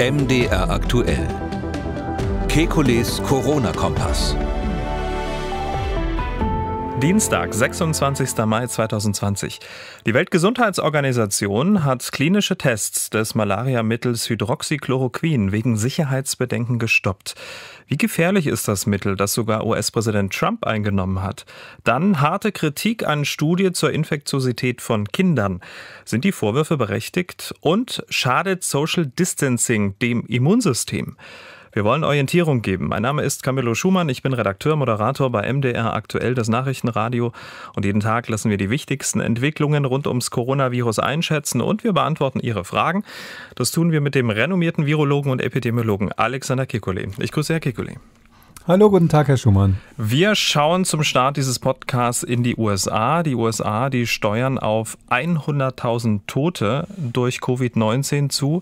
MDR aktuell. Kekules Corona-Kompass. Dienstag, 26. Mai 2020. Die Weltgesundheitsorganisation hat klinische Tests des Malariamittels Hydroxychloroquin wegen Sicherheitsbedenken gestoppt. Wie gefährlich ist das Mittel, das sogar US-Präsident Trump eingenommen hat? Dann harte Kritik an Studie zur Infektiosität von Kindern. Sind die Vorwürfe berechtigt? Und schadet Social Distancing dem Immunsystem? Wir wollen Orientierung geben. Mein Name ist Camillo Schumann, ich bin Redakteur, Moderator bei MDR Aktuell, das Nachrichtenradio. Und jeden Tag lassen wir die wichtigsten Entwicklungen rund ums Coronavirus einschätzen und wir beantworten Ihre Fragen. Das tun wir mit dem renommierten Virologen und Epidemiologen Alexander Kekulé. Ich grüße Herr Kekulé. Hallo, guten Tag, Herr Schumann. Wir schauen zum Start dieses Podcasts in die USA. Die USA, die steuern auf 100.000 Tote durch Covid-19 zu.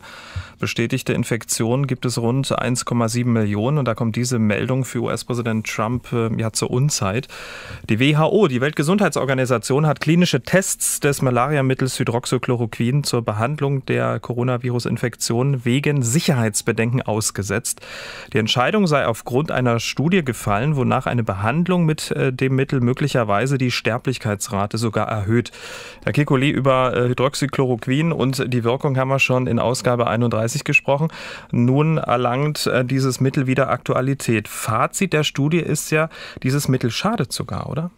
Bestätigte Infektionen gibt es rund 1,7 Millionen und da kommt diese Meldung für US-Präsident Trump ähm, ja zur Unzeit. Die WHO, die Weltgesundheitsorganisation, hat klinische Tests des Malariamittels Hydroxychloroquin zur Behandlung der Coronavirus-Infektion wegen Sicherheitsbedenken ausgesetzt. Die Entscheidung sei aufgrund einer Studie gefallen, wonach eine Behandlung mit äh, dem Mittel möglicherweise die Sterblichkeitsrate sogar erhöht. Herr Kikoli, über äh, Hydroxychloroquin und die Wirkung haben wir schon in Ausgabe 31 gesprochen. Nun erlangt äh, dieses Mittel wieder Aktualität. Fazit der Studie ist ja, dieses Mittel schadet sogar, oder?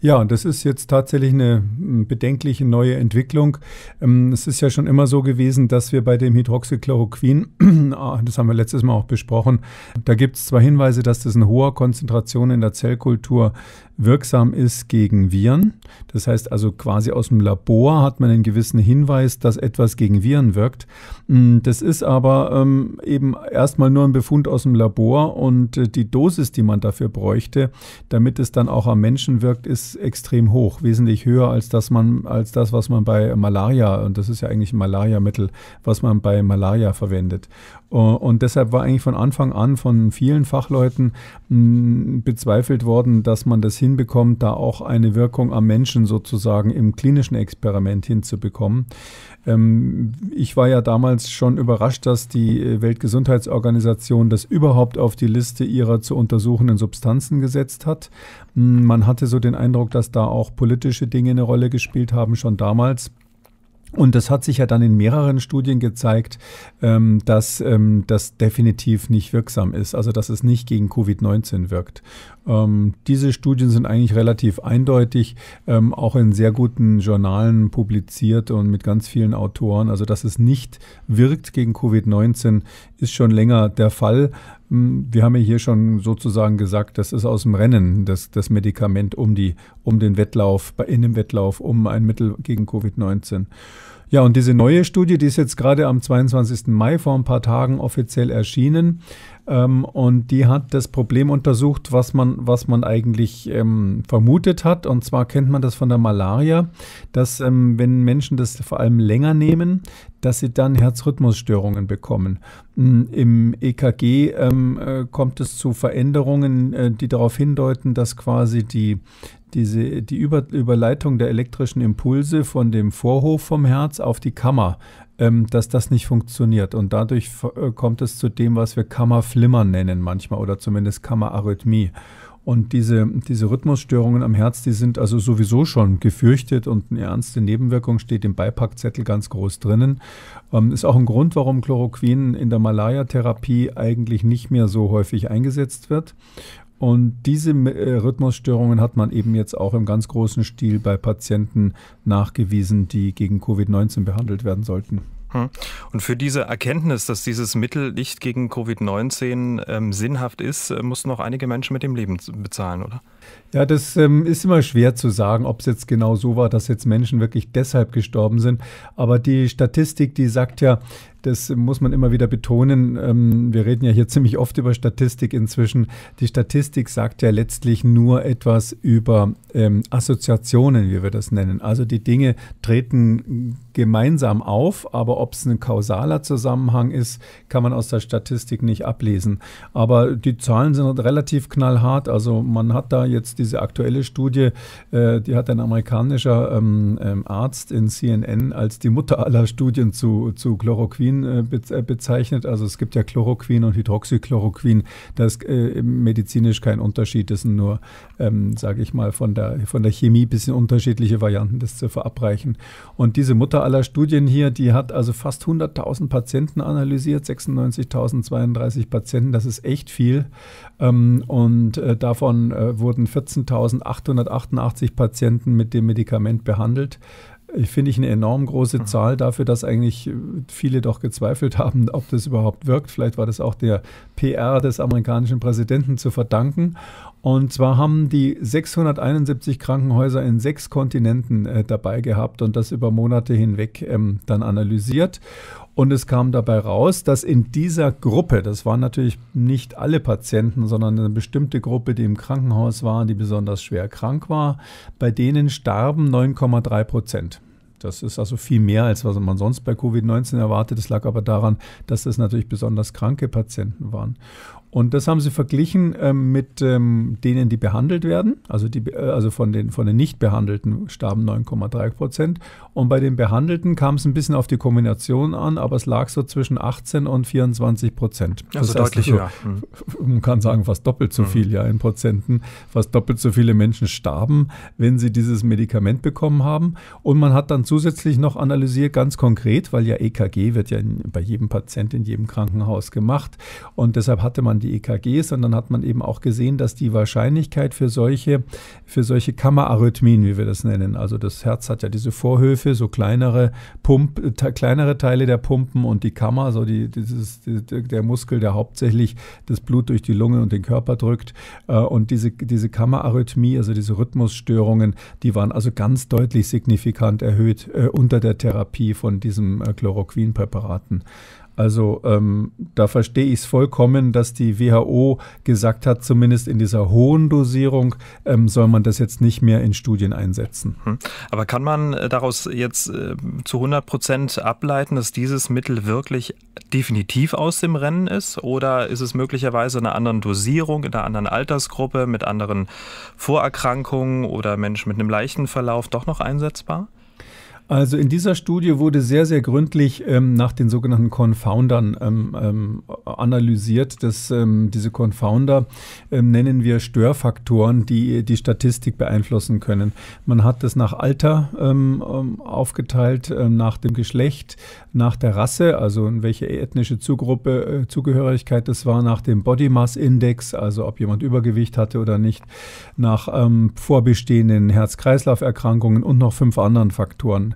Ja, und das ist jetzt tatsächlich eine hm, bedenkliche neue Entwicklung. Ähm, es ist ja schon immer so gewesen, dass wir bei dem Hydroxychloroquin, ah, das haben wir letztes Mal auch besprochen, da gibt es zwar Hinweise, dass das in hoher Konzentration in der Zellkultur wirksam ist gegen Viren. Das heißt also quasi aus dem Labor hat man einen gewissen Hinweis, dass etwas gegen Viren wirkt. Mm, das ist aber ähm, eben erstmal nur ein Befund aus dem Labor und äh, die Dosis, die man dafür bräuchte, damit es dann auch am Menschen wirkt, ist extrem hoch, wesentlich höher als das, man, als das was man bei Malaria, und das ist ja eigentlich ein Malaria-Mittel, was man bei Malaria verwendet. Äh, und deshalb war eigentlich von Anfang an von vielen Fachleuten bezweifelt worden, dass man das hinbekommt, da auch eine Wirkung am Menschen sozusagen im klinischen Experiment hinzubekommen. Ähm, ich war ja damals schon überrascht, dass die äh, Weltgesundheitsorganisation das überhaupt auf die Liste ihrer zu untersuchenden Substanzen gesetzt hat. Man hatte so den Eindruck, dass da auch politische Dinge eine Rolle gespielt haben, schon damals. Und das hat sich ja dann in mehreren Studien gezeigt, ähm, dass ähm, das definitiv nicht wirksam ist, also dass es nicht gegen Covid-19 wirkt. Ähm, diese Studien sind eigentlich relativ eindeutig, auch in sehr guten Journalen publiziert und mit ganz vielen Autoren. Also dass es nicht wirkt gegen Covid-19, ist schon länger der Fall. Hm, wir haben ja hier schon sozusagen gesagt, das ist aus dem Rennen, das, das Medikament um, die, um den Wettlauf, in dem Wettlauf um ein Mittel gegen Covid-19. Ja, und diese neue Studie, die ist jetzt gerade am 22. Mai vor ein paar Tagen offiziell erschienen. Ähm, und die hat das Problem untersucht, was man, was man eigentlich ähm, vermutet hat. Und zwar kennt man das von der Malaria, dass ähm, wenn Menschen das vor allem länger nehmen, dass sie dann Herzrhythmusstörungen bekommen. Mm, Im EKG ähm, äh, kommt es zu Veränderungen, äh, die darauf hindeuten, dass quasi die, diese, die Über Überleitung der elektrischen Impulse von dem Vorhof vom Herz auf die Kammer, ähm, dass das nicht funktioniert. Und dadurch äh, kommt es zu dem, was wir Kammerflimmern nennen manchmal oder zumindest Kammerarrhythmie. Und diese, diese Rhythmusstörungen am Herz, die sind also sowieso schon gefürchtet und eine ernste Nebenwirkung steht im Beipackzettel ganz groß drinnen. Ähm, ist auch ein Grund, warum Chloroquin in der Malaria-Therapie eigentlich nicht mehr so häufig eingesetzt wird. Und diese äh, Rhythmusstörungen hat man eben jetzt auch im ganz großen Stil bei Patienten nachgewiesen, die gegen Covid-19 behandelt werden sollten. Hm. Und für diese Erkenntnis, dass dieses Mittel nicht gegen Covid-19 ähm, sinnhaft ist, äh, mussten auch einige Menschen mit dem Leben bezahlen, oder? Ja, das ähm, ist immer schwer zu sagen, ob es jetzt genau so war, dass jetzt Menschen wirklich deshalb gestorben sind. Aber die Statistik, die sagt ja, das muss man immer wieder betonen. Ähm, wir reden ja hier ziemlich oft über Statistik inzwischen. Die Statistik sagt ja letztlich nur etwas über ähm, Assoziationen, wie wir das nennen. Also die Dinge treten gemeinsam auf, aber ob es ein kausaler Zusammenhang ist, kann man aus der Statistik nicht ablesen. Aber die Zahlen sind relativ knallhart. Also man hat da jetzt jetzt diese aktuelle Studie, äh, die hat ein amerikanischer ähm, ähm, Arzt in CNN als die Mutter aller Studien zu, zu Chloroquin äh, äh, bezeichnet. Also es gibt ja Chloroquin und Hydroxychloroquin. Da ist äh, medizinisch kein Unterschied. Das sind nur, ähm, sage ich mal, von der, von der Chemie ein bisschen unterschiedliche Varianten, das zu verabreichen. Und diese Mutter aller Studien hier, die hat also fast 100.000 Patienten analysiert, 96.032 Patienten. Das ist echt viel. Ähm, und äh, davon äh, wurden 14.888 Patienten mit dem Medikament behandelt. Ich äh, finde ich eine enorm große hm. Zahl dafür, dass eigentlich äh, viele doch gezweifelt haben, ob das überhaupt wirkt. Vielleicht war das auch der PR des amerikanischen Präsidenten zu verdanken. Und zwar haben die 671 Krankenhäuser in sechs Kontinenten äh, dabei gehabt und das über Monate hinweg ähm, dann analysiert. Und es kam dabei raus, dass in dieser Gruppe, das waren natürlich nicht alle Patienten, sondern eine bestimmte Gruppe, die im Krankenhaus war, die besonders schwer krank war, bei denen starben 9,3 Prozent. Das ist also viel mehr, als was man sonst bei Covid-19 erwartet. Das lag aber daran, dass das natürlich besonders kranke Patienten waren. Und das haben sie verglichen ähm, mit ähm, denen, die behandelt werden. Also, die, äh, also von, den, von den nicht Behandelten starben 9,3 Prozent. Und bei den Behandelten kam es ein bisschen auf die Kombination an, aber es lag so zwischen 18 und 24 Prozent. Also heißt, deutlich also, höher. Mhm. So, man kann sagen, fast doppelt so mhm. viel, ja, in Prozenten. Fast doppelt so viele Menschen starben, wenn sie dieses Medikament bekommen haben. Und man hat dann zusätzlich noch analysiert, ganz konkret, weil ja EKG wird ja in, bei jedem Patient in jedem Krankenhaus gemacht. Und deshalb hatte man waren die EKGs und dann hat man eben auch gesehen, dass die Wahrscheinlichkeit für solche, für solche Kammerarrhythmien, wie wir das nennen, also das Herz hat ja diese Vorhöfe, so kleinere, Pump, äh, kleinere Teile der Pumpen und die Kammer, so die, dieses, die, der Muskel, der hauptsächlich das Blut durch die Lunge und den Körper drückt. Äh, und diese, diese Kammerarrhythmie, also diese Rhythmusstörungen, die waren also ganz deutlich signifikant erhöht äh, unter der Therapie von diesem äh, Chloroquinpräparaten. Also ähm, da verstehe ich es vollkommen, dass die WHO gesagt hat, zumindest in dieser hohen Dosierung ähm, soll man das jetzt nicht mehr in Studien einsetzen. Hm. Aber kann man äh, daraus jetzt äh, zu 100 Prozent ableiten, dass dieses Mittel wirklich definitiv aus dem Rennen ist? Oder ist es möglicherweise in einer anderen Dosierung, in einer anderen Altersgruppe, mit anderen Vorerkrankungen oder Menschen mit einem leichten Verlauf doch noch einsetzbar? Also in dieser Studie wurde sehr, sehr gründlich ähm, nach den sogenannten Confoundern ähm, ähm, analysiert. Das, ähm, diese Confounder ähm, nennen wir Störfaktoren, die die Statistik beeinflussen können. Man hat das nach Alter ähm, aufgeteilt, nach dem Geschlecht, nach der Rasse, also in welche ethnische Zugruppe, äh, Zugehörigkeit das war, nach dem Body Mass Index, also ob jemand Übergewicht hatte oder nicht, nach vorbestehenden Herz-Kreislauf-Erkrankungen und noch fünf anderen Faktoren.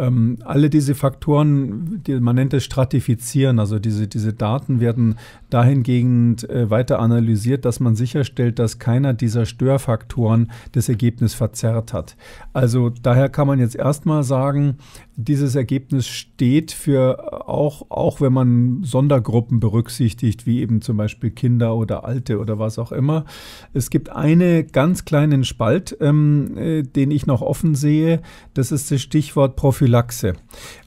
Ähm, alle diese Faktoren, die, man nennt es Stratifizieren, also diese, diese Daten werden dahingehend äh, weiter analysiert, dass man sicherstellt, dass keiner dieser Störfaktoren das Ergebnis verzerrt hat. Also daher kann man jetzt erstmal sagen, dieses Ergebnis steht für auch, auch wenn man Sondergruppen berücksichtigt, wie eben zum Beispiel Kinder oder Alte oder was auch immer. Es gibt einen ganz kleinen Spalt, ähm, äh, den ich noch offen sehe. Das ist das Stichwort Prophylaxe. Prophylaxe.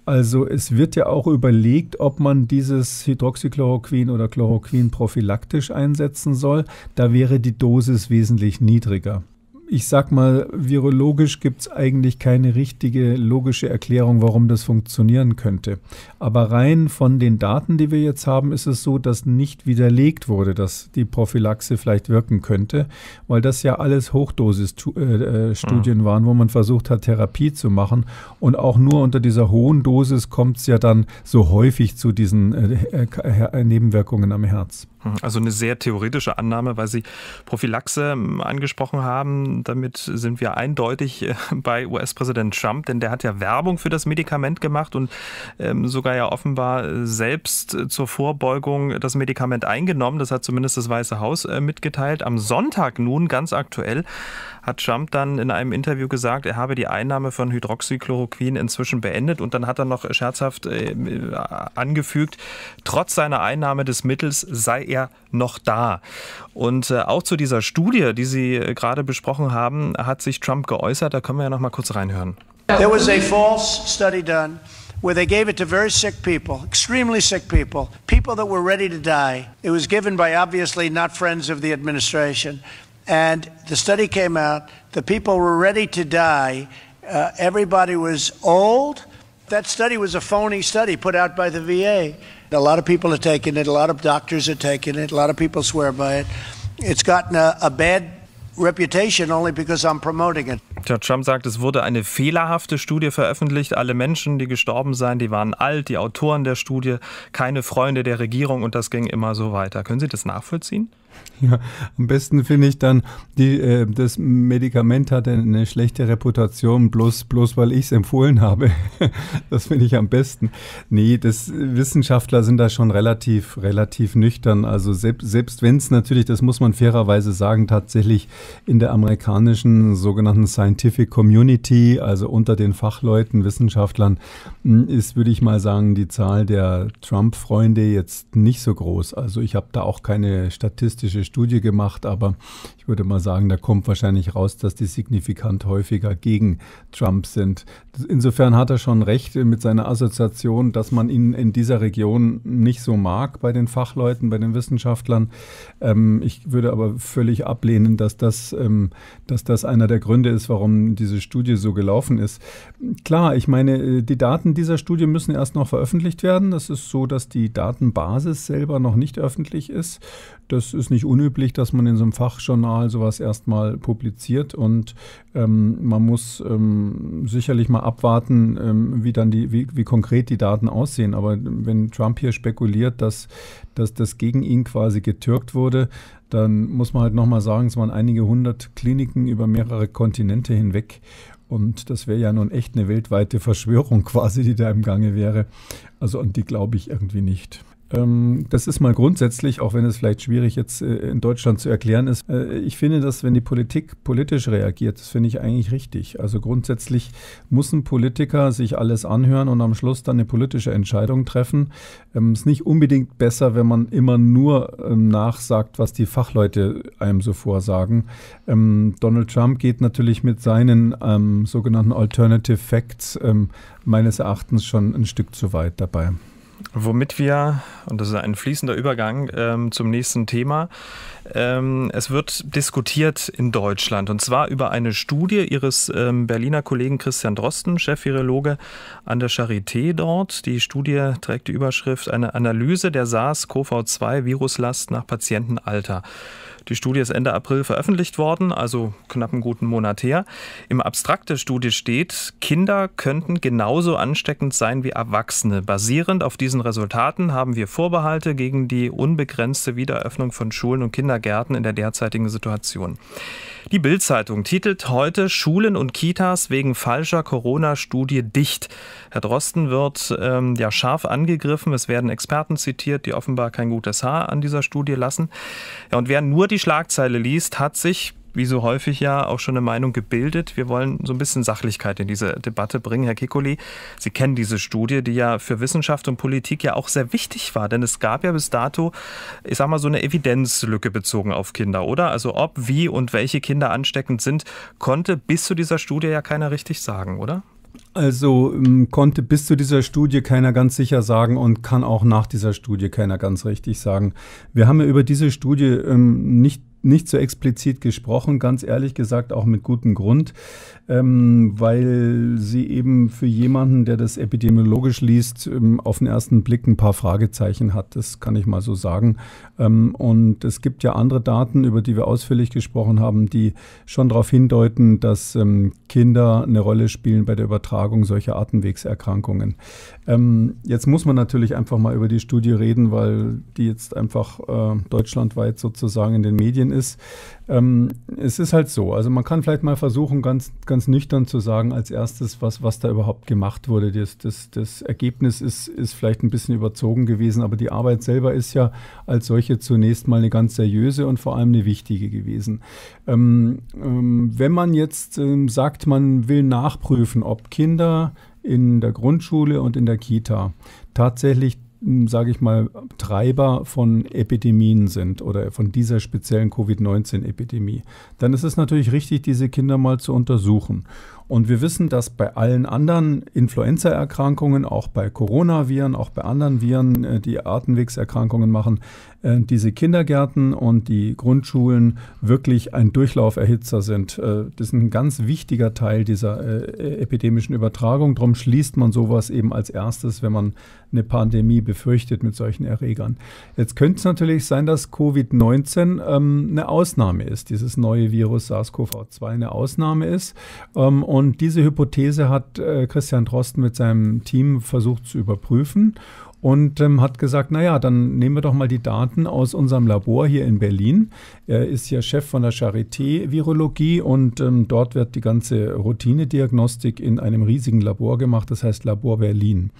Also es wird ja auch überlegt, ob man dieses Hydroxychloroquin oder Chloroquin prophylaktisch einsetzen soll. Da wäre die Dosis wesentlich niedriger ich sag mal, virologisch gibt es eigentlich keine richtige logische Erklärung, warum das funktionieren könnte. Aber rein von den Daten, die wir jetzt haben, ist es so, dass nicht widerlegt wurde, dass die Prophylaxe vielleicht wirken könnte, weil das ja alles Hochdosis-Studien äh, äh, mhm. waren, wo man versucht hat, Therapie zu machen. Und auch nur unter dieser hohen Dosis kommt es ja dann so häufig zu diesen äh, äh Nebenwirkungen am Herz. Mhm. Also eine sehr theoretische Annahme, weil Sie Prophylaxe ähm, angesprochen haben. Damit sind wir eindeutig äh, bei US-Präsident Trump, denn der hat ja Werbung für das Medikament gemacht und ähm, sogar ja offenbar äh, selbst äh, zur Vorbeugung das Medikament eingenommen. Das hat zumindest das Weiße Haus mitgeteilt. Am Sonntag nun, ganz aktuell, hat Trump dann in einem Interview gesagt, er habe die Einnahme von Hydroxychloroquin inzwischen beendet und dann hat er noch scherzhaft äh, äh angefügt, trotz seiner Einnahme des Mittels sei er noch da. Und äh, auch zu dieser Studie, die Sie äh, gerade besprochen haben, hat sich Trump geäußert. Da können wir ja noch mal kurz reinhören. There was a false study done where they gave it to very sick people, extremely sick people, people that were ready to die. It was given by obviously not friends of the administration. And the study came out, the people were ready to die. Uh, everybody was old. That study was a phony study put out by the VA. A lot of people are taking it, a lot of doctors are taking it, a lot of people swear by it. It's gotten a, a bad reputation only because I'm promoting it. Ja, Trump sagt, es wurde eine fehlerhafte Studie veröffentlicht. Alle Menschen, die gestorben seien, die waren alt, die Autoren der Studie, keine Freunde der Regierung und das ging immer so weiter. Können Sie das nachvollziehen? Ja, am besten finde ich dann, die, äh, das Medikament hat eine schlechte Reputation, bloß, bloß weil ich es empfohlen habe. das finde ich am besten. Nee, das, Wissenschaftler sind da schon relativ, relativ nüchtern. Also selbst, selbst wenn es natürlich, das muss man fairerweise sagen, tatsächlich in der amerikanischen sogenannten Scientific Community, also unter den Fachleuten, Wissenschaftlern, hm, ist, würde ich mal sagen, die Zahl der Trump-Freunde jetzt nicht so groß. Also ich habe da auch keine Statistik statistische Studie gemacht, aber ich würde mal sagen, da kommt wahrscheinlich raus, dass die signifikant häufiger gegen Trump sind. Insofern hat er schon recht mit seiner Assoziation, dass man ihn in dieser Region nicht so mag bei den Fachleuten, bei den Wissenschaftlern. Ähm, ich würde aber völlig ablehnen, dass das, ähm, dass das einer der Gründe ist, warum diese Studie so gelaufen ist. Klar, ich meine, äh, die Daten dieser Studie müssen erst noch veröffentlicht werden. Das ist so, dass die Datenbasis selber noch nicht öffentlich ist. Das ist nicht unüblich, dass man in so einem Fachjournal sowas erstmal publiziert und ähm, man muss ähm, sicherlich mal abwarten, ähm, wie dann die, wie, wie konkret die Daten aussehen. Aber wenn Trump hier spekuliert, dass, dass das gegen ihn quasi getürkt wurde, dann muss man halt nochmal sagen, es waren einige hundert Kliniken über mehrere Kontinente hinweg. Und das wäre ja nun echt eine weltweite Verschwörung quasi, die da im Gange wäre. Also an die glaube ich irgendwie nicht. Ähm, das ist mal grundsätzlich, auch wenn es vielleicht schwierig jetzt äh, in Deutschland zu erklären ist. Äh, ich finde dass wenn die Politik politisch reagiert, das finde ich eigentlich richtig. Also grundsätzlich muss ein Politiker sich alles anhören und am Schluss dann eine politische Entscheidung treffen. Es ähm, ist nicht unbedingt besser, wenn man immer nur ähm, nachsagt, was die Fachleute einem so vorsagen. Donald Trump geht natürlich mit seinen sogenannten Alternative Facts meines Erachtens schon ein Stück zu weit dabei. Womit wir, und das ist ein fließender Übergang ähm, zum nächsten Thema, ähm, es wird diskutiert in Deutschland und zwar über eine Studie Ihres ähm, Berliner Kollegen Christian Drosten, Chefvirologe an der Charité dort. Die Studie trägt die Überschrift Eine Analyse der SARS-CoV-2-Viruslast nach Patientenalter. Die Studie ist Ende April veröffentlicht worden, also knapp einen guten Monat her. Im Abstrakt der Studie steht, Kinder könnten genauso ansteckend sein wie Erwachsene. Basierend auf diesen Resultaten haben wir Vorbehalte gegen die unbegrenzte Wiedereröffnung von Schulen und Kindergärten in der derzeitigen Situation. Die Bildzeitung titelt heute Schulen und Kitas wegen falscher Corona-Studie dicht. Herr Drosten wird ähm, ja scharf angegriffen. Es werden Experten zitiert, die offenbar kein gutes Haar an dieser Studie lassen. Ja, und wer nur die Schlagzeile liest, hat sich wie so häufig ja auch schon eine Meinung gebildet. Wir wollen so ein bisschen Sachlichkeit in diese Debatte bringen. Herr Kikuli, Sie kennen diese Studie, die ja für Wissenschaft und Politik ja auch sehr wichtig war, denn es gab ja bis dato, ich sag mal, so eine Evidenzlücke bezogen auf Kinder, oder? Also ob, wie und welche Kinder ansteckend sind, konnte bis zu dieser Studie ja keiner richtig sagen, oder? Also ähm, konnte bis zu dieser Studie keiner ganz sicher sagen und kann auch nach dieser Studie keiner ganz richtig sagen. Wir haben ja über diese Studie ähm, nicht nicht so explizit gesprochen, ganz ehrlich gesagt auch mit gutem Grund, ähm, weil sie eben für jemanden, der das epidemiologisch liest, ähm, auf den ersten Blick ein paar Fragezeichen hat. Das kann ich mal so sagen. Ähm, und es gibt ja andere Daten, über die wir ausführlich gesprochen haben, die schon darauf hindeuten, dass ähm, Kinder eine Rolle spielen bei der Übertragung solcher Atemwegserkrankungen. Ähm, jetzt muss man natürlich einfach mal über die Studie reden, weil die jetzt einfach äh, deutschlandweit sozusagen in den Medien ist, ähm, es ist halt so. Also man kann vielleicht mal versuchen, ganz, ganz nüchtern zu sagen, als erstes, was, was da überhaupt gemacht wurde. Das, das, das Ergebnis ist, ist vielleicht ein bisschen überzogen gewesen, aber die Arbeit selber ist ja als solche zunächst mal eine ganz seriöse und vor allem eine wichtige gewesen. Ähm, ähm, wenn man jetzt ähm, sagt, man will nachprüfen, ob Kinder in der Grundschule und in der Kita tatsächlich sage ich mal, Treiber von Epidemien sind oder von dieser speziellen Covid-19-Epidemie, dann ist es natürlich richtig, diese Kinder mal zu untersuchen. Und wir wissen, dass bei allen anderen Influenza-Erkrankungen, auch bei Coronaviren, auch bei anderen Viren, äh, die Atemwegserkrankungen machen, äh, diese Kindergärten und die Grundschulen wirklich ein Durchlauferhitzer sind. Äh, das ist ein ganz wichtiger Teil dieser epidemischen Übertragung. Darum schließt man sowas eben als erstes, wenn man eine Pandemie befürchtet mit solchen Erregern. Jetzt könnte es natürlich sein, dass Covid-19 ähm, eine Ausnahme ist, dieses neue Virus SARS-CoV-2 eine Ausnahme ist. Ähm, und und diese Hypothese hat äh, Christian Drosten mit seinem Team versucht zu überprüfen und ähm, hat gesagt, naja, dann nehmen wir doch mal die Daten aus unserem Labor hier in Berlin. Er ist ja Chef von der Charité Virologie und ähm, dort wird die ganze Routinediagnostik in einem riesigen Labor gemacht, das heißt Labor Berlin.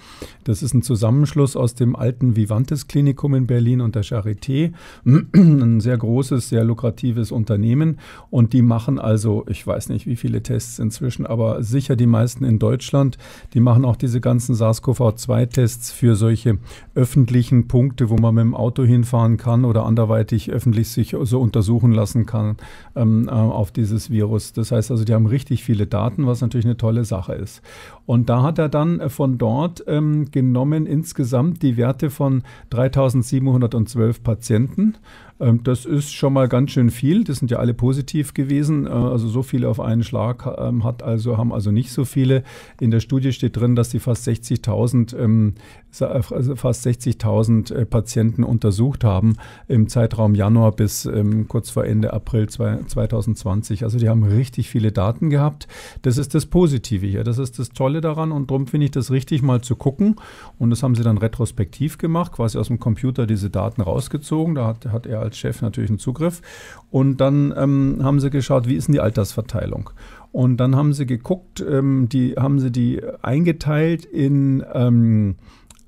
Das ist ein Zusammenschluss aus dem alten Vivantes Klinikum in Berlin und der Charité, ein sehr großes, sehr lukratives Unternehmen und die machen also, ich weiß nicht, wie viele Tests inzwischen, aber sicher die meisten in Deutschland. Die machen auch diese ganzen SARS-CoV-2-Tests für solche öffentlichen Punkte, wo man mit dem Auto hinfahren kann oder anderweitig öffentlich sich so untersuchen lassen kann ähm, äh, auf dieses Virus. Das heißt also, die haben richtig viele Daten, was natürlich eine tolle Sache ist. Und da hat er dann äh, von dort ähm, genommen insgesamt die Werte von 3712 Patienten. Ähm, das ist schon mal ganz schön viel. Das sind ja alle positiv gewesen. Äh, also so viele auf einen Schlag ähm, hat also, haben also nicht so viele. In der Studie steht drin, dass sie fast 60.000 ähm, äh, also fast 60.000 äh, Patienten untersucht haben im Zeitraum Januar bis ähm, kurz vor Ende April 2020. Also die haben richtig viele Daten gehabt. Das ist das Positive hier. Das ist das Tolle Tolle daran und darum finde ich das richtig, mal zu gucken. Und das haben sie dann retrospektiv gemacht, quasi aus dem Computer diese Daten rausgezogen. Da hat, hat er als Chef natürlich einen Zugriff. Und dann ähm, haben sie geschaut, wie ist denn die Altersverteilung? Und dann haben sie geguckt, ähm, die haben sie die eingeteilt in ähm,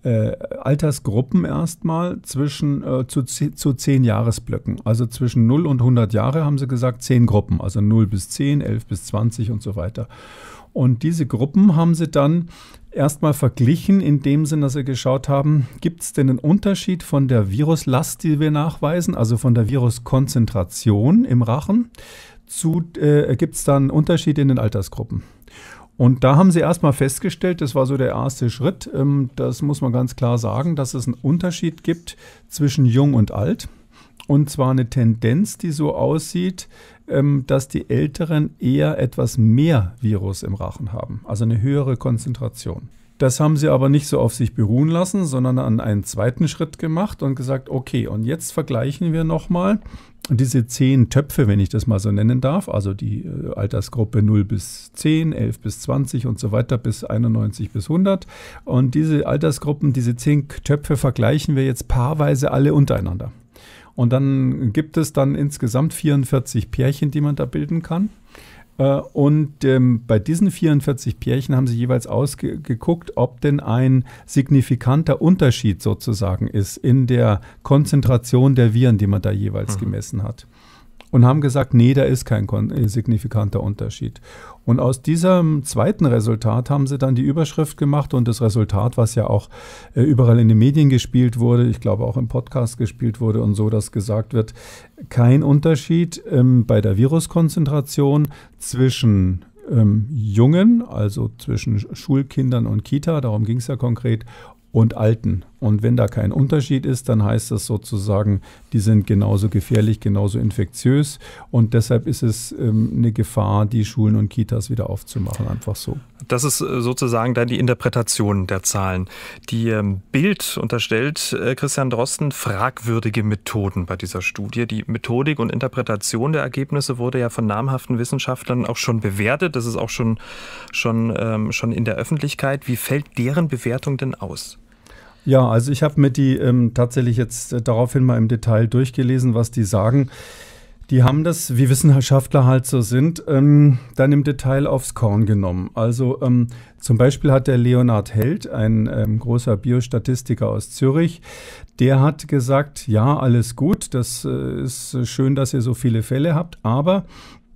äh, Altersgruppen erstmal zwischen äh, zu, zu zehn Jahresblöcken. Also zwischen 0 und 100 Jahre haben sie gesagt, zehn Gruppen, also 0 bis 10, 11 bis 20 und so weiter. Und diese Gruppen haben sie dann erstmal verglichen, in dem Sinn, dass sie geschaut haben, gibt es denn einen Unterschied von der Viruslast, die wir nachweisen, also von der Viruskonzentration im Rachen, äh, gibt es da einen Unterschied in den Altersgruppen? Und da haben sie erstmal festgestellt, das war so der erste Schritt, ähm, das muss man ganz klar sagen, dass es einen Unterschied gibt zwischen jung und alt. Und zwar eine Tendenz, die so aussieht, ähm, dass die Älteren eher etwas mehr Virus im Rachen haben, also eine höhere Konzentration. Das haben sie aber nicht so auf sich beruhen lassen, sondern an einen zweiten Schritt gemacht und gesagt, okay, und jetzt vergleichen wir nochmal diese zehn Töpfe, wenn ich das mal so nennen darf, also die äh, Altersgruppe 0 bis 10, 11 bis 20 und so weiter bis 91 bis 100. Und diese Altersgruppen, diese zehn Töpfe vergleichen wir jetzt paarweise alle untereinander. Und dann gibt es dann insgesamt 44 Pärchen, die man da bilden kann. Äh, und ähm, bei diesen 44 Pärchen haben sie jeweils ausgeguckt, ob denn ein signifikanter Unterschied sozusagen ist in der Konzentration der Viren, die man da jeweils mhm. gemessen hat und haben gesagt, nee, da ist kein äh, signifikanter Unterschied. Und aus diesem zweiten Resultat haben sie dann die Überschrift gemacht und das Resultat, was ja auch äh, überall in den Medien gespielt wurde, ich glaube auch im Podcast gespielt wurde und so, dass gesagt wird, kein Unterschied ähm, bei der Viruskonzentration zwischen ähm, Jungen, also zwischen Schulkindern und Kita, darum ging es ja konkret, und Alten. Und wenn da kein Unterschied ist, dann heißt das sozusagen, die sind genauso gefährlich, genauso infektiös. Und deshalb ist es ähm, eine Gefahr, die Schulen und Kitas wieder aufzumachen, einfach so. Das ist äh, sozusagen dann die Interpretation der Zahlen. Die ähm, Bild unterstellt äh, Christian Drosten fragwürdige Methoden bei dieser Studie. Die Methodik und Interpretation der Ergebnisse wurde ja von namhaften Wissenschaftlern auch schon bewertet. Das ist auch schon, schon, ähm, schon in der Öffentlichkeit. Wie fällt deren Bewertung denn aus? Ja, also ich habe mir die ähm, tatsächlich jetzt äh, daraufhin mal im Detail durchgelesen, was die sagen. Die haben das, wie Wissenschaftler halt so sind, ähm, dann im Detail aufs Korn genommen. Also ähm, zum Beispiel hat der Leonhard Held, ein ähm, großer Biostatistiker aus Zürich, der hat gesagt, ja, alles gut, das äh, ist schön, dass ihr so viele Fälle habt, aber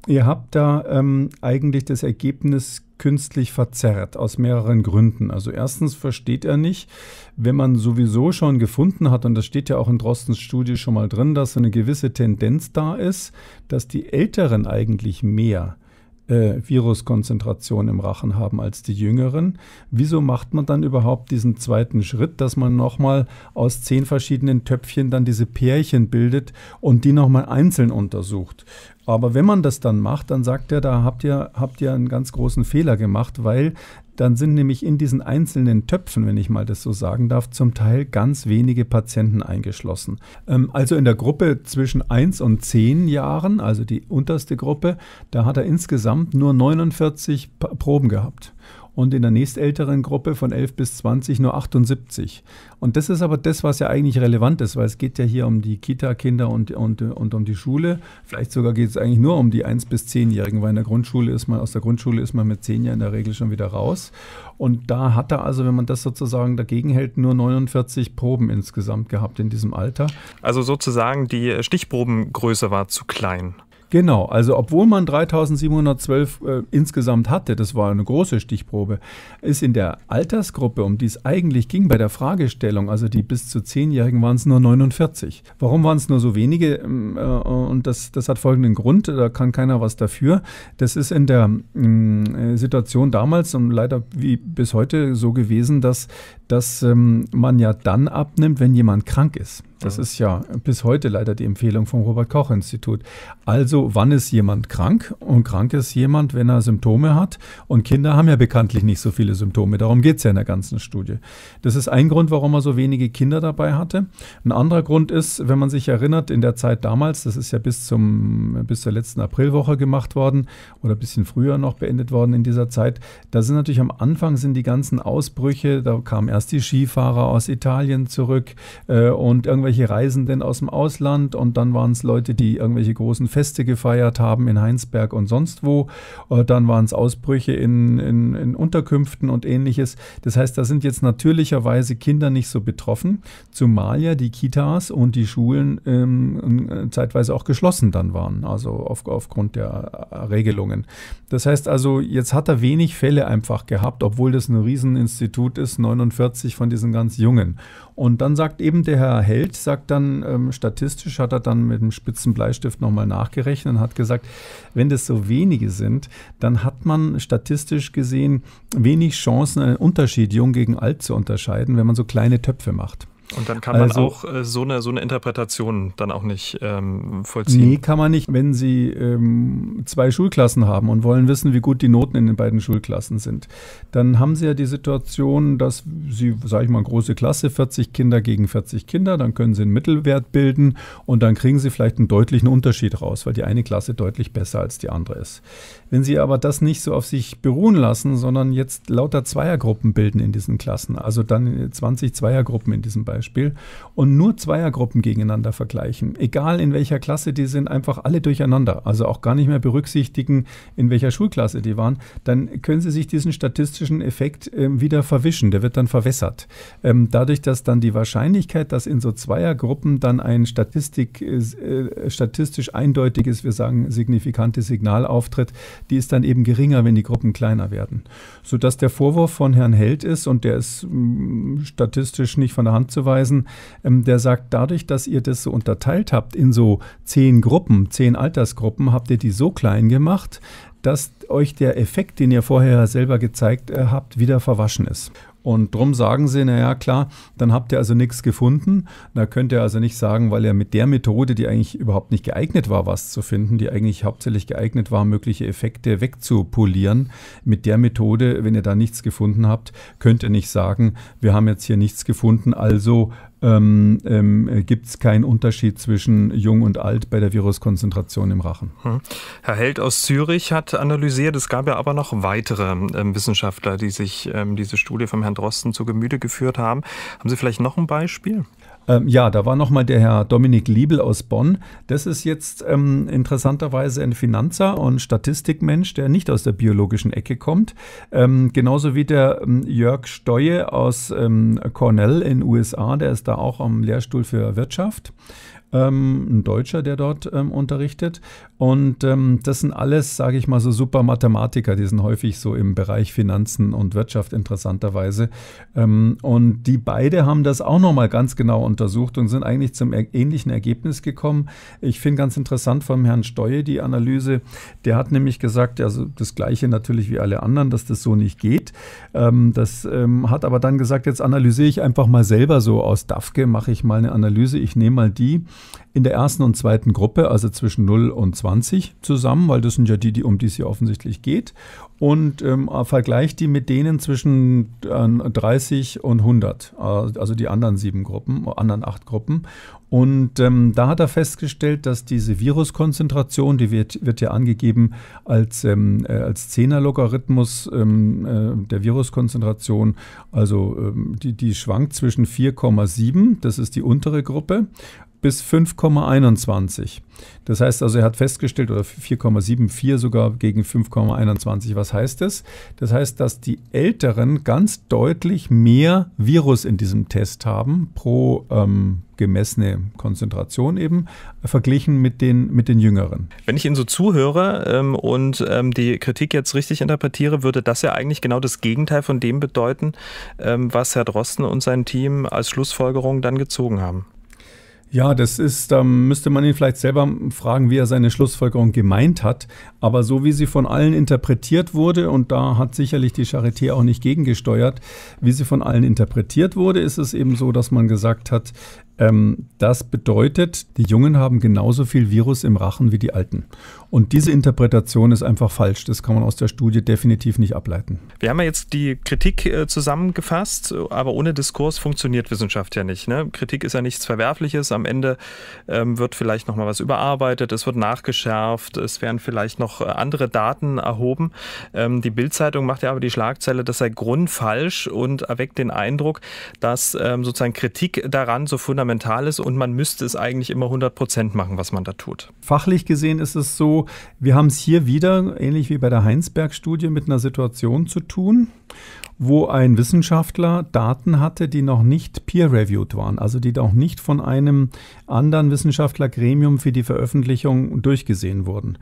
ihr habt da ähm, eigentlich das Ergebnis künstlich verzerrt aus mehreren Gründen. Also erstens versteht er nicht, wenn man sowieso schon gefunden hat, und das steht ja auch in Drostens Studie schon mal drin, dass so eine gewisse Tendenz da ist, dass die Älteren eigentlich mehr äh, äh, Viruskonzentration im Rachen haben als die Jüngeren. Wieso macht man dann überhaupt diesen zweiten Schritt, dass man nochmal aus zehn verschiedenen Töpfchen dann diese Pärchen bildet und die nochmal einzeln untersucht? Aber wenn man das dann macht, dann sagt er, da habt ihr, habt ihr einen ganz großen Fehler gemacht, weil dann sind nämlich in diesen einzelnen Töpfen, wenn ich mal das so sagen darf, zum Teil ganz wenige Patienten eingeschlossen. Ähm, also in der Gruppe zwischen 1 und 10 Jahren, also die unterste Gruppe, da hat er insgesamt nur 49 Proben gehabt und in der nächstälteren Gruppe von 11 bis 20 nur 78. Und das ist aber das, was ja eigentlich relevant ist, weil es geht ja hier um die Kita-Kinder und, und, und um die Schule. Vielleicht sogar geht es eigentlich nur um die 1 bis 10-Jährigen, weil in der Grundschule ist man, aus der Grundschule ist man mit 10 Jahren in der Regel schon wieder raus. Und da hat er also, wenn man das sozusagen dagegen hält, nur 49 Proben insgesamt gehabt in diesem Alter. Also sozusagen die Stichprobengröße war zu klein. Genau, also obwohl man 3712 äh, insgesamt hatte, das war eine große Stichprobe, ist in der Altersgruppe, um die es eigentlich ging bei der Fragestellung, also die bis zu 10-Jährigen waren es nur 49. Warum waren es nur so wenige? Ähm, äh, und das, das hat folgenden Grund, da kann keiner was dafür. Das ist in der mm, äh, Situation damals und leider wie bis heute so gewesen, dass, dass ähm, man ja dann abnimmt, wenn jemand krank ist. Das mhm. ist ja bis heute leider die Empfehlung vom Robert-Koch-Institut. Also, wann ist jemand krank? Und krank ist jemand, wenn er Symptome hat. Und Kinder haben ja bekanntlich nicht so viele Symptome. Darum geht es ja in der ganzen Studie. Das ist ein Grund, warum er so wenige Kinder dabei hatte. Ein anderer Grund ist, wenn man sich erinnert, in der Zeit damals, das ist ja bis, zum, bis zur letzten Aprilwoche gemacht worden oder ein bisschen früher noch beendet worden in dieser Zeit, da sind natürlich am Anfang sind die ganzen Ausbrüche, da kamen erst die Skifahrer aus Italien zurück äh, und irgendwelche irgendwelche Reisenden aus dem Ausland und dann waren es Leute, die irgendwelche großen Feste gefeiert haben in Heinsberg und sonst wo. Äh, dann waren es Ausbrüche in, in, in Unterkünften und ähnliches. Das heißt, da sind jetzt natürlicherweise Kinder nicht so betroffen, zumal ja die Kitas und die Schulen ähm, äh, zeitweise auch geschlossen dann waren, also auf, aufgrund der Regelungen. Das heißt also, jetzt hat er wenig Fälle einfach gehabt, obwohl das ein Rieseninstitut ist, 49 von diesen ganz Jungen. Und dann sagt eben der Herr Held, sagt dann ähm, statistisch, hat er dann mit dem spitzen Bleistift nochmal nachgerechnet und hat gesagt, wenn das so wenige sind, dann hat man statistisch gesehen wenig Chancen, einen Unterschied jung gegen alt zu unterscheiden, wenn man so kleine Töpfe macht. Und dann kann man also- auch äh, so, eine, so eine Interpretation dann auch nicht ähm, vollziehen. Nee, kann man nicht, wenn Sie ähm, zwei Schulklassen haben und wollen wissen, wie gut die Noten in den beiden Schulklassen sind. Dann haben Sie ja die Situation, dass Sie, sage ich mal, große Klasse, 40 Kinder gegen 40 Kinder, dann können Sie einen Mittelwert bilden und dann kriegen Sie vielleicht einen deutlichen Unterschied raus, weil die eine Klasse deutlich besser als die andere ist. Wenn Sie aber das nicht so auf sich beruhen lassen, sondern jetzt lauter Zweiergruppen bilden in diesen Klassen, also dann 20 Zweiergruppen in diesen beiden Beispiel, und nur Zweiergruppen gegeneinander vergleichen. Egal in welcher Klasse die sind, einfach alle durcheinander. Also auch gar nicht mehr berücksichtigen, in welcher Schulklasse die waren. Dann können Sie sich diesen statistischen Effekt äh, wieder verwischen. Der wird dann verwässert. Ähm, dadurch, dass dann die Wahrscheinlichkeit, dass in so Zweiergruppen dann ein Statistik, äh, äh, statistisch eindeutiges, wir sagen signifikantes Signal auftritt, die ist dann eben geringer, wenn die Gruppen kleiner werden. Sodass der Vorwurf von Herrn Held ist, und der ist mh, mm, statistisch nicht von der Hand zu weisen, hinweisen, ähm, der sagt, dadurch, dass ihr das so unterteilt habt in so zehn Gruppen, zehn Altersgruppen, habt ihr die so klein gemacht, dass euch der Effekt, den ihr vorher selber gezeigt äh, habt, wieder verwaschen ist. Und drum sagen sie, naja, klar, dann habt ihr also nichts gefunden. Da könnt ihr also nicht sagen, weil ihr mit der Methode, die eigentlich überhaupt nicht geeignet war, was zu finden, die eigentlich hauptsächlich geeignet war, mögliche Effekte wegzupolieren, mit der Methode, wenn ihr da nichts gefunden habt, könnt ihr nicht sagen, wir haben jetzt hier nichts gefunden, also ähm, ähm, gibt es keinen Unterschied zwischen jung und alt bei der Viruskonzentration im Rachen. Hm. Herr Held aus Zürich hat analysiert, es gab ja aber noch weitere ähm, Wissenschaftler, die sich ähm, diese Studie vom Herrn Drosten zu Gemüte geführt haben. Haben Sie vielleicht noch ein Beispiel? Ähm, ja, da war nochmal der Herr Dominik Liebel aus Bonn. Das ist jetzt ähm, interessanterweise ein Finanzer und Statistikmensch, der nicht aus der biologischen Ecke kommt. Ähm, genauso wie der ähm, Jörg Steue aus ähm, Cornell in USA, der ist da auch am Lehrstuhl für Wirtschaft ähm, ein Deutscher, der dort ähm, unterrichtet. Und ähm, das sind alles, sage ich mal, so super Mathematiker, die sind häufig so im Bereich Finanzen und Wirtschaft interessanterweise. Ähm, und die beide haben das auch nochmal ganz genau untersucht und sind eigentlich zum er ähnlichen Ergebnis gekommen. Ich finde ganz interessant vom Herrn Steue die Analyse. Der hat nämlich gesagt, also das Gleiche natürlich wie alle anderen, dass das so nicht geht. Ähm, das ähm, hat aber dann gesagt, jetzt analysiere ich einfach mal selber so aus DAFKE, mache ich mal eine Analyse, ich nehme mal die in der ersten und zweiten Gruppe, also zwischen 0 und 20 zusammen, weil das sind ja die, die um die es hier offensichtlich geht, und ähm, äh, vergleicht die mit denen zwischen ähm, äh, 30 und 100, also die anderen sieben Gruppen, anderen acht Gruppen. Und ähm, da hat er festgestellt, dass diese Viruskonzentration, die wird, wird ja angegeben als, ähm, äh, als 10er Logarithmus ähm, äh, der Viruskonzentration, also ähm, die, die schwankt zwischen 4,7, das ist die untere Gruppe, bis 5,21. Das heißt also, er hat festgestellt, oder 4,74 sogar gegen 5,21. Was heißt das? Das heißt, dass die Älteren ganz deutlich mehr Virus in diesem Test haben, pro ähm, gemessene Konzentration eben, verglichen mit den, mit den Jüngeren. Wenn ich Ihnen so zuhöre ähm, und ähm, die Kritik jetzt richtig interpretiere, würde das ja eigentlich genau das Gegenteil von dem bedeuten, ähm, was Herr Drosten und sein Team als Schlussfolgerung dann gezogen haben. Ja, das ist, da müsste man ihn vielleicht selber fragen, wie er seine Schlussfolgerung gemeint hat. Aber so wie sie von allen interpretiert wurde, und da hat sicherlich die Charité auch nicht gegengesteuert, wie sie von allen interpretiert wurde, ist es eben so, dass man gesagt hat, ähm, das bedeutet, die Jungen haben genauso viel Virus im Rachen wie die Alten. Und diese Interpretation ist einfach falsch. Das kann man aus der Studie definitiv nicht ableiten. Wir haben ja jetzt die Kritik äh, zusammengefasst, aber ohne Diskurs funktioniert Wissenschaft ja nicht. Ne? Kritik ist ja nichts Verwerfliches. Am Ende ähm, wird vielleicht nochmal was überarbeitet, es wird nachgeschärft, es werden vielleicht noch äh, andere Daten erhoben. Ähm, die Bildzeitung macht ja aber die Schlagzeile, das sei grundfalsch und erweckt den Eindruck, dass ähm, sozusagen Kritik daran so fundamental fundamental und man müsste es eigentlich immer 100 Prozent machen, was man da tut. Fachlich gesehen ist es so, wir haben es hier wieder, ähnlich wie bei der Heinsberg-Studie, mit einer Situation zu tun, wo ein Wissenschaftler Daten hatte, die noch nicht peer-reviewed waren, also die auch nicht von einem anderen Wissenschaftlergremium für die Veröffentlichung durchgesehen wurden.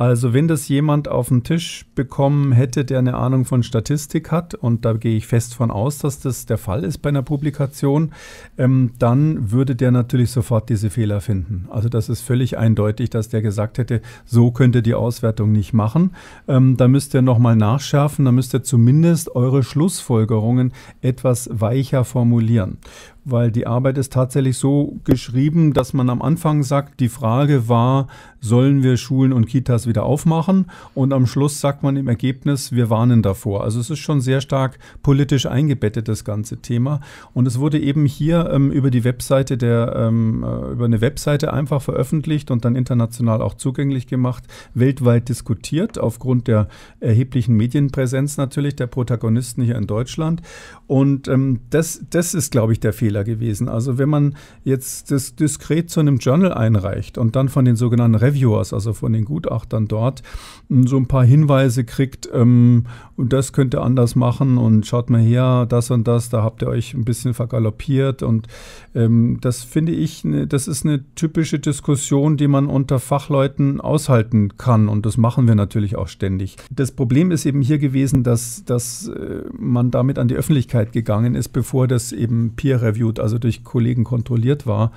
Also wenn das jemand auf den Tisch bekommen hätte, der eine Ahnung von Statistik hat, und da gehe ich fest von aus, dass das der Fall ist bei einer Publikation, ähm, dann würde der natürlich sofort diese Fehler finden. Also das ist völlig eindeutig, dass der gesagt hätte, so könnt ihr die Auswertung nicht machen. Ähm, da müsst ihr nochmal nachschärfen, da müsst ihr zumindest eure Schlussfolgerungen etwas weicher formulieren weil die Arbeit ist tatsächlich so geschrieben, dass man am Anfang sagt, die Frage war, sollen wir Schulen und Kitas wieder aufmachen? Und am Schluss sagt man im Ergebnis, wir warnen davor. Also es ist schon sehr stark politisch eingebettet, das ganze Thema. Und es wurde eben hier ähm, über die Webseite der, ähm, äh, über eine Webseite einfach veröffentlicht und dann international auch zugänglich gemacht, weltweit diskutiert, aufgrund der erheblichen Medienpräsenz natürlich der Protagonisten hier in Deutschland. Und ähm, das, das ist, glaube ich, der Fehler. Fehler gewesen. Also wenn man jetzt das diskret zu einem Journal einreicht und dann von den sogenannten Reviewers, also von den Gutachtern dort, so ein paar Hinweise kriegt, ähm, und das könnt ihr anders machen und schaut mal her, das und das, da habt ihr euch ein bisschen vergaloppiert. Und ähm, das finde ich, ne, das ist eine typische Diskussion, die man unter Fachleuten aushalten kann. Und das machen wir natürlich auch ständig. Das Problem ist eben hier gewesen, dass, dass äh, man damit an die Öffentlichkeit gegangen ist, bevor das eben Peer Review peer also durch Kollegen kontrolliert war.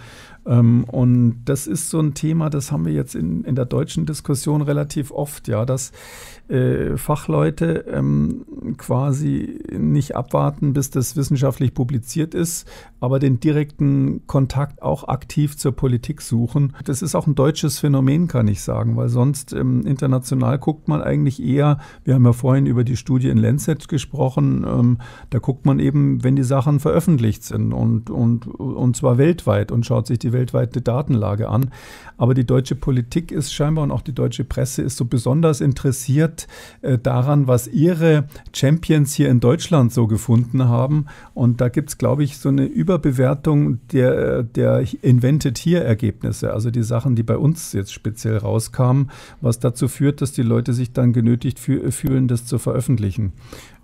Ähm, und das ist so ein Thema, das haben wir jetzt in, in der deutschen Diskussion relativ oft, ja, dass äh, Fachleute ähm, quasi nicht abwarten, bis das wissenschaftlich publiziert ist, aber den direkten Kontakt auch aktiv zur Politik suchen. Das ist auch ein deutsches Phänomen, kann ich sagen, weil sonst ähm, international guckt man eigentlich eher, wir haben ja vorhin über die Studie in Lancet gesprochen, ähm, da guckt man eben, wenn die Sachen veröffentlicht sind und und, und, und zwar weltweit und schaut sich die weltweite Datenlage an. Aber die deutsche Politik ist scheinbar und auch die deutsche Presse ist so besonders interessiert äh, daran, was ihre Champions hier in Deutschland so gefunden haben. Und da gibt es, glaube ich, so eine Überbewertung der, der Invented Here-Ergebnisse, also die Sachen, die bei uns jetzt speziell rauskamen, was dazu führt, dass die Leute sich dann genötigt fühlen, das zu veröffentlichen.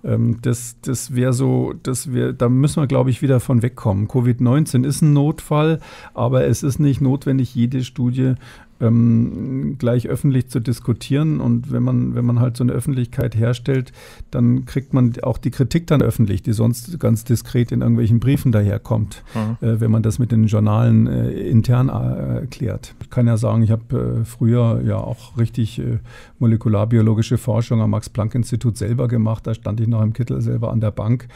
Ähm, das das wäre so, das wär, da müssen wir, glaube ich, wieder von wegkommen. Covid-19 ist ein Notfall, aber es ist nicht notwendig, jede Studie ähm, gleich öffentlich zu diskutieren. Und wenn man, wenn man halt so eine Öffentlichkeit herstellt, dann kriegt man auch die Kritik dann öffentlich, die sonst ganz diskret in irgendwelchen Briefen daherkommt, mhm. äh, wenn man das mit den Journalen äh, intern äh, erklärt. Ich kann ja sagen, ich habe äh, früher ja auch richtig äh, molekularbiologische Forschung am Max-Planck-Institut selber gemacht. Da stand ich noch im Kittel selber an der Bank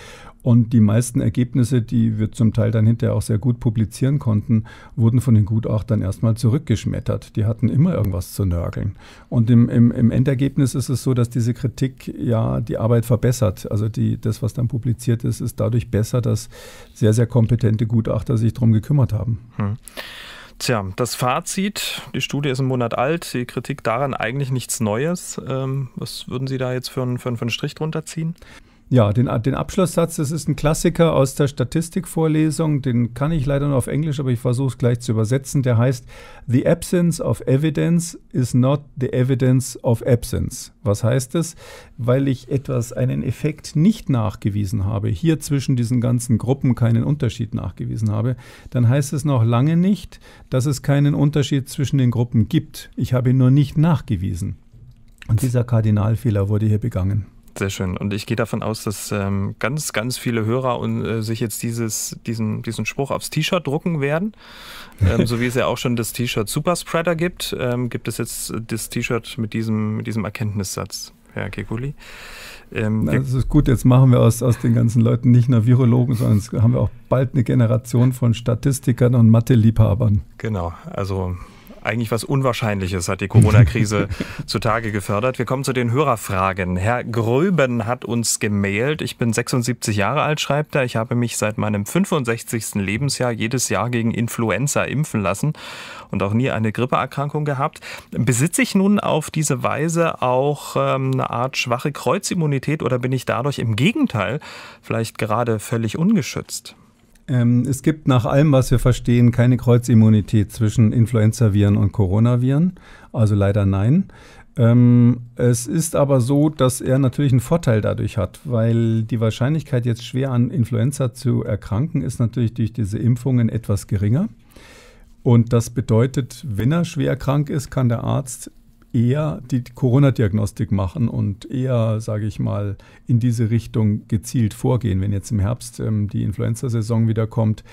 und die meisten Ergebnisse, die wir zum Teil dann hinterher auch sehr gut publizieren konnten, wurden von den Gutachtern erstmal zurückgeschmettert. Die hatten immer irgendwas zu nörgeln. Und im, im, im Endergebnis ist es so, dass diese Kritik ja die Arbeit verbessert. Also die, das, was dann publiziert ist, ist dadurch besser, dass sehr, sehr kompetente Gutachter sich darum gekümmert haben. Hm. Tja, das Fazit, die Studie ist einen Monat alt, die Kritik daran eigentlich nichts Neues. Ähm, was würden Sie da jetzt für einen, für einen, für einen Strich drunter ziehen? Ja, den, den Abschlusssatz, das ist ein Klassiker aus der Statistikvorlesung, den kann ich leider nur auf Englisch, aber ich versuche es gleich zu übersetzen. Der heißt, The absence of evidence is not the evidence of absence. Was heißt das? Weil ich etwas, einen Effekt nicht nachgewiesen habe, hier zwischen diesen ganzen Gruppen keinen Unterschied nachgewiesen habe, dann heißt es noch lange nicht, dass es keinen Unterschied zwischen den Gruppen gibt. Ich habe ihn nur nicht nachgewiesen. Und dieser Kardinalfehler wurde hier begangen. Sehr schön. Und ich gehe davon aus, dass ähm, ganz, ganz viele Hörer und, äh, sich jetzt dieses, diesen, diesen Spruch aufs T-Shirt drucken werden. Ähm, so wie es ja auch schon das T-Shirt Superspreader gibt, ähm, gibt es jetzt das T-Shirt mit diesem, mit diesem Erkenntnissatz. Herr Kekuli. Ähm, Na, das ist gut, jetzt machen wir aus, aus den ganzen Leuten nicht nur Virologen, sondern jetzt haben wir auch bald eine Generation von Statistikern und Mathe-Liebhabern. Genau, also eigentlich was Unwahrscheinliches hat die Corona-Krise zutage gefördert. Wir kommen zu den Hörerfragen. Herr Gröben hat uns gemailt. Ich bin 76 Jahre alt, schreibt er. Ich habe mich seit meinem 65. Lebensjahr jedes Jahr gegen Influenza impfen lassen und auch nie eine Grippeerkrankung gehabt. Besitze ich nun auf diese Weise auch ähm, eine Art schwache Kreuzimmunität oder bin ich dadurch im Gegenteil vielleicht gerade völlig ungeschützt? Ähm, es gibt nach allem, was wir verstehen, keine Kreuzimmunität zwischen Influenzaviren und Coronaviren. Also leider nein. Ähm, es ist aber so, dass er natürlich einen Vorteil dadurch hat, weil die Wahrscheinlichkeit, jetzt schwer an Influenza zu erkranken, ist natürlich durch diese Impfungen etwas geringer. Und das bedeutet, wenn er schwer krank ist, kann der Arzt eher die Corona-Diagnostik machen und eher, sage ich mal, in diese Richtung gezielt vorgehen. Wenn jetzt im Herbst ähm, die Influenza-Saison wieder kommt,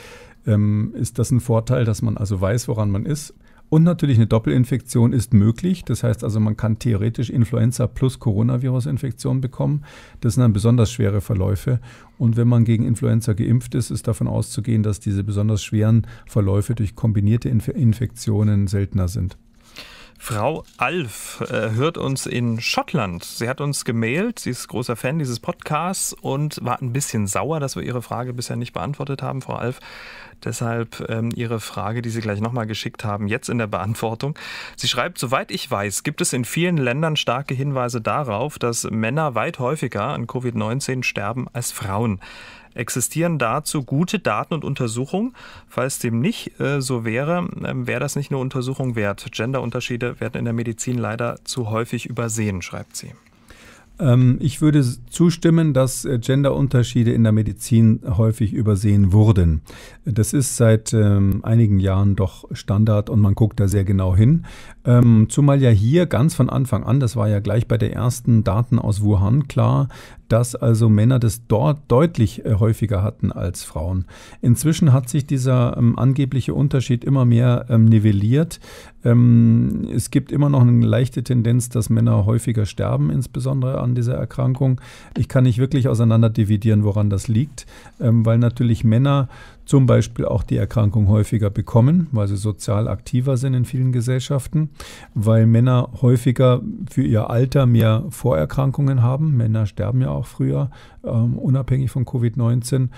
ähm, ist das ein Vorteil, dass man also weiß, woran man ist. Und natürlich eine Doppelinfektion ist möglich. Das heißt also, man kann theoretisch Influenza plus Coronavirus-Infektion bekommen. Das sind dann besonders schwere Verläufe. Und wenn man gegen Influenza geimpft ist, ist davon auszugehen, dass diese besonders schweren Verläufe durch kombinierte Inf Infektionen seltener sind. Frau Alf äh, hört uns in Schottland. Sie hat uns gemailt, sie ist großer Fan dieses Podcasts und war ein bisschen sauer, dass wir ihre Frage bisher nicht beantwortet haben, Frau Alf. Deshalb ähm, ihre Frage, die sie gleich nochmal geschickt haben, jetzt in der Beantwortung. Sie schreibt, soweit ich weiß, gibt es in vielen Ländern starke Hinweise darauf, dass Männer weit häufiger an Covid-19 sterben als Frauen. Existieren dazu gute Daten und Untersuchungen? Falls dem nicht äh, so wäre, ähm, wäre das nicht eine Untersuchung wert. Genderunterschiede werden in der Medizin leider zu häufig übersehen, schreibt sie. Ähm, ich würde zustimmen, dass äh, Genderunterschiede in der Medizin häufig übersehen wurden. Das ist seit ähm, einigen Jahren doch Standard und man guckt da sehr genau hin. Ähm, zumal ja hier ganz von Anfang an, das war ja gleich bei der ersten Daten aus Wuhan klar, dass also Männer das dort deutlich äh, häufiger hatten als Frauen. Inzwischen hat sich dieser ähm, angebliche Unterschied immer mehr ähm, nivelliert. Ähm, es gibt immer noch eine leichte Tendenz, dass Männer häufiger sterben, insbesondere an dieser Erkrankung. Ich kann nicht wirklich auseinander dividieren, woran das liegt, ähm, weil natürlich Männer zum Beispiel auch die Erkrankung häufiger bekommen, weil sie sozial aktiver sind in vielen Gesellschaften, weil Männer häufiger für ihr Alter mehr Vorerkrankungen haben. Männer sterben ja auch früher, ähm, unabhängig von Covid-19.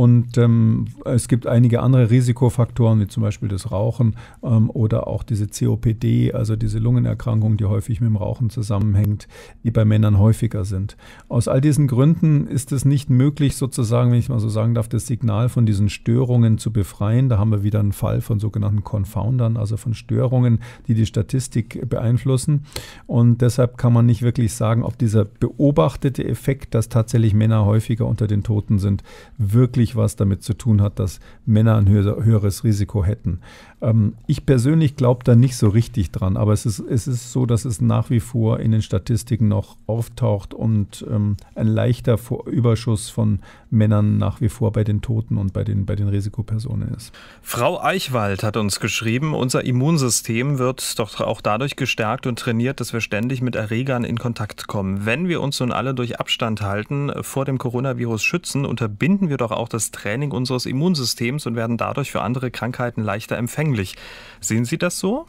Und ähm, es gibt einige andere Risikofaktoren, wie zum Beispiel das Rauchen ähm, oder auch diese COPD, also diese Lungenerkrankung, die häufig mit dem Rauchen zusammenhängt, die bei Männern häufiger sind. Aus all diesen Gründen ist es nicht möglich, sozusagen, wenn ich mal so sagen darf, das Signal von diesen Störungen zu befreien. Da haben wir wieder einen Fall von sogenannten Confoundern, also von Störungen, die die Statistik beeinflussen. Und deshalb kann man nicht wirklich sagen, ob dieser beobachtete Effekt, dass tatsächlich Männer häufiger unter den Toten sind, wirklich natürlich was damit zu tun hat, dass Männer ein höheres Risiko hätten. Ähm, ich persönlich glaube da nicht so richtig dran, aber es ist, es ist so, dass es nach wie vor in den Statistiken noch auftaucht und ähm, ein leichter Überschuss von Männern nach wie vor bei den Toten und bei den, bei den Risikopersonen ist. Frau Eichwald hat uns geschrieben, unser Immunsystem wird doch auch dadurch gestärkt und trainiert, dass wir ständig mit Erregern in Kontakt kommen. Wenn wir uns nun alle durch Abstand halten, äh, vor dem Coronavirus schützen, unterbinden wir doch auch das Training unseres Immunsystems und werden dadurch für andere Krankheiten leichter empfänglich. Sehen Sie das so?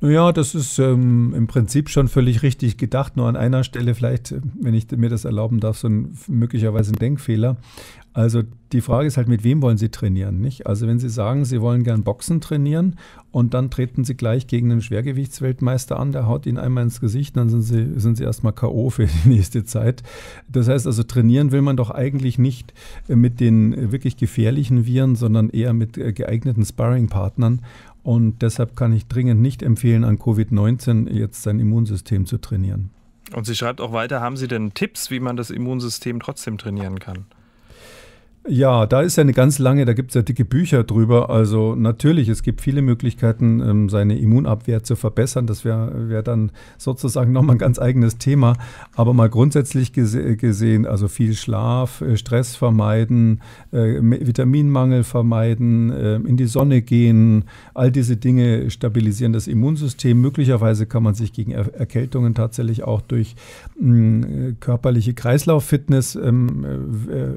Ja, das ist ähm, im Prinzip schon völlig richtig gedacht, nur an einer Stelle vielleicht, äh, wenn ich mir das erlauben darf, so ein, möglicherweise ein Denkfehler. Also die Frage ist halt, mit wem wollen Sie trainieren? Nicht? Also wenn Sie sagen, Sie wollen gern Boxen trainieren und dann treten Sie gleich gegen einen Schwergewichtsweltmeister an, der haut Ihnen einmal ins Gesicht, dann sind Sie, sind Sie erstmal KO für die nächste Zeit. Das heißt also, trainieren will man doch eigentlich nicht mit den wirklich gefährlichen Viren, sondern eher mit äh, geeigneten Sparringpartnern. Und deshalb kann ich dringend nicht empfehlen, an Covid-19 jetzt sein Immunsystem zu trainieren. Und sie schreibt auch weiter, haben Sie denn Tipps, wie man das Immunsystem trotzdem trainieren kann? Ja, da ist ja eine ganz lange, da gibt es ja dicke Bücher drüber. Also natürlich, es gibt viele Möglichkeiten, ähm, seine Immunabwehr zu verbessern. Das wäre wär dann sozusagen nochmal ein ganz eigenes Thema. Aber mal grundsätzlich gese gesehen, also viel Schlaf, äh, Stress vermeiden, äh, Vitaminmangel vermeiden, äh, in die Sonne gehen, all diese Dinge stabilisieren das Immunsystem. Möglicherweise kann man sich gegen er Erkältungen tatsächlich auch durch mh, mm, äh, körperliche Kreislauffitness ähm, äh, äh,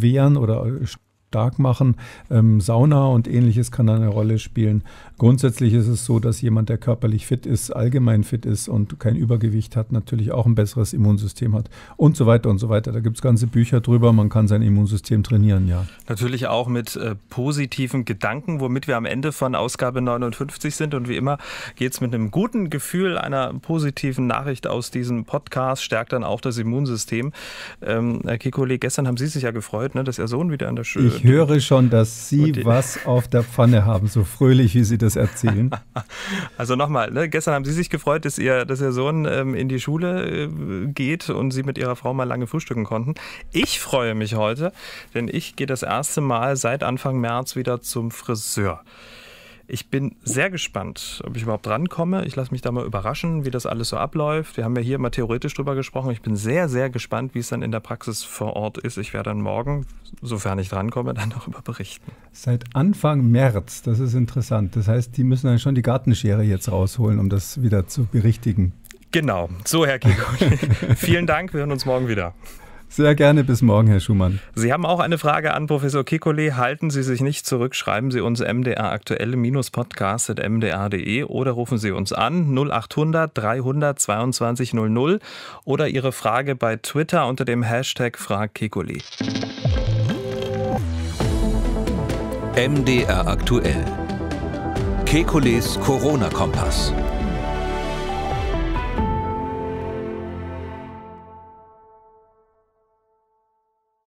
wehren oder äh, stark machen. Ähm, Sauna und ähnliches kann eine Rolle spielen. Grundsätzlich ist es so, dass jemand, der körperlich fit ist, allgemein fit ist und kein Übergewicht hat, natürlich auch ein besseres Immunsystem hat und so weiter und so weiter. Da gibt es ganze Bücher drüber. Man kann sein Immunsystem trainieren, ja. Natürlich auch mit äh, positiven Gedanken, womit wir am Ende von Ausgabe 59 sind. Und wie immer geht es mit einem guten Gefühl, einer positiven Nachricht aus diesem Podcast, stärkt dann auch das Immunsystem. Ähm, Herr Kikoli, gestern haben Sie sich ja gefreut, ne, dass Ihr Sohn wieder an der Schule. Ich höre schon, dass Sie was auf der Pfanne haben, so fröhlich, wie Sie das erzählen. Also nochmal, ne? gestern haben Sie sich gefreut, dass Ihr, dass Ihr Sohn ähm, in die Schule äh, geht und Sie mit Ihrer Frau mal lange frühstücken konnten. Ich freue mich heute, denn ich gehe das erste Mal seit Anfang März wieder zum Friseur. Ich bin sehr gespannt, ob ich überhaupt rankomme. Ich lasse mich da mal überraschen, wie das alles so abläuft. Wir haben ja hier mal theoretisch drüber gesprochen. Ich bin sehr, sehr gespannt, wie es dann in der Praxis vor Ort ist. Ich werde dann morgen, sofern ich rankomme, dann darüber berichten. Seit Anfang März, das ist interessant. Das heißt, die müssen dann schon die Gartenschere jetzt rausholen, um das wieder zu berichtigen. Genau, so Herr Kiko. Vielen Dank, wir hören uns morgen wieder. Sehr gerne. Bis morgen, Herr Schumann. Sie haben auch eine Frage an Professor Kikole. Halten Sie sich nicht zurück. Schreiben Sie uns mdraktuelle aktuell podcastmdrde oder rufen Sie uns an 0800 300 22 00 oder Ihre Frage bei Twitter unter dem Hashtag FragKikole. MDR aktuell. Kekules Corona-Kompass.